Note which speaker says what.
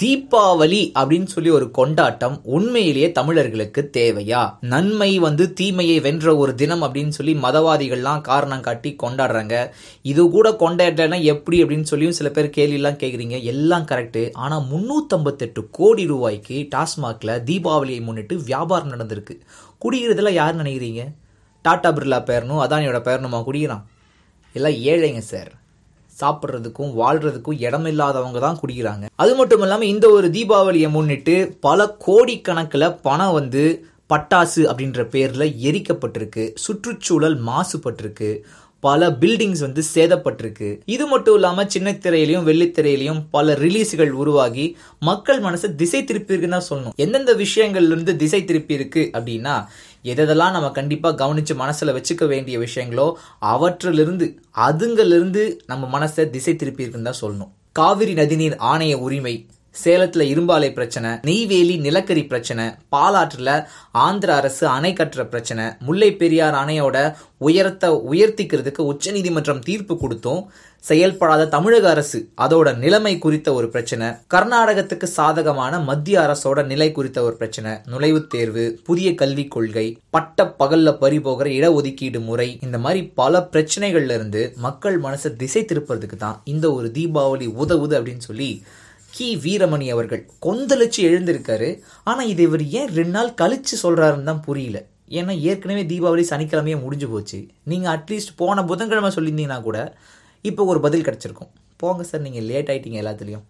Speaker 1: தீபாவளி அப்படின்னு சொல்லி ஒரு கொண்டாட்டம் உண்மையிலேயே தமிழர்களுக்கு தேவையா நன்மை வந்து தீமையை வென்ற ஒரு தினம் அப்படின்னு சொல்லி மதவாதிகள்லாம் காரணம் காட்டி கொண்டாடுறாங்க இது கூட கொண்டாடலன்னா எப்படி அப்படின்னு சொல்லியும் சில பேர் எல்லாம் கேட்குறீங்க எல்லாம் கரெக்டு ஆனால் முந்நூற்றம்பத்தெட்டு கோடி ரூபாய்க்கு டாஸ்மாகில் தீபாவளியை முன்னிட்டு வியாபாரம் நடந்திருக்கு குடிக்கிறதெல்லாம் யார் நினைக்கிறீங்க டாட்டா பிர்லா பேரணும் அதானியோட பேரணுமா குடிக்கிறான் எல்லாம் ஏழைங்க சார் சாப்பிட்றதுக்கும் வாழ்றதுக்கும் இல்லாதவங்க தான் குடிக்கிறாங்க அது மட்டும் இல்லாமல் இந்த ஒரு தீபாவளியை முன்னிட்டு பல கோடி கணக்கில் பணம் வந்து பட்டாசு அப்படின்ற பேர்ல எரிக்கப்பட்டிருக்கு சுற்றுச்சூழல் மாசுபட்டிருக்கு பல பில்டிங்ஸ் வந்து சேதப்பட்டிருக்கு இது மட்டும் இல்லாமல் சின்ன திரையிலையும் வெள்ளித்திரையிலையும் பல ரிலீஸ்கள் உருவாகி மக்கள் மனசை திசை திருப்பி இருக்குன்னு தான் சொல்லணும் எந்தெந்த விஷயங்கள்ல இருந்து திசை திருப்பி இருக்கு அப்படின்னா எதெல்லாம் நம்ம கண்டிப்பாக கவனித்து மனசில் வச்சுக்க வேண்டிய விஷயங்களோ அவற்றிலிருந்து இருந்து நம்ம மனசை திசை திருப்பி இருக்குன்னு தான் சொல்லணும் காவிரி நதிநீர் ஆணைய உரிமை சேலத்தில் இரும்பாலை பிரச்சனை நெய்வேலி நிலக்கரி பிரச்சனை பாலாற்றில் ஆந்திர அரசு அணை கட்டுற பிரச்சனை முல்லை பெரியார் அணையோட உயரத்தை உயர்த்திக்கிறதுக்கு உச்சநீதிமன்றம் தீர்ப்பு கொடுத்தும் செயல்படாத தமிழக அரசு அதோட நிலைமை குறித்த ஒரு பிரச்சனை கர்நாடகத்துக்கு சாதகமான மத்திய அரசோட நிலை குறித்த ஒரு பிரச்சனை நுழைவுத் தேர்வு புதிய கல்விக் கொள்கை பட்ட பகல்ல பறி போகிற இடஒதுக்கீடு முறை இந்த மாதிரி பல பிரச்சனைகள்ல இருந்து மக்கள் மனசை திசை திருப்புறதுக்கு தான் இந்த ஒரு தீபாவளி உதவுது அப்படின்னு சொல்லி கி வீரமணி அவர்கள் கொந்தளிச்சு எழுந்திருக்காரு ஆனால் இது இவர் ஏன் ரெண்டு நாள் கழிச்சு சொல்கிறாருன்னு தான் புரியல ஏன்னா ஏற்கனவே தீபாவளி சனிக்கிழமையே முடிஞ்சு போச்சு நீங்கள் அட்லீஸ்ட் போன புதன்கிழமை சொல்லியிருந்தீங்கன்னா கூட இப்போ ஒரு பதில் கிடச்சிருக்கும் போங்க சார் நீங்கள் லேட் ஆகிட்டீங்க எல்லாத்துலேயும்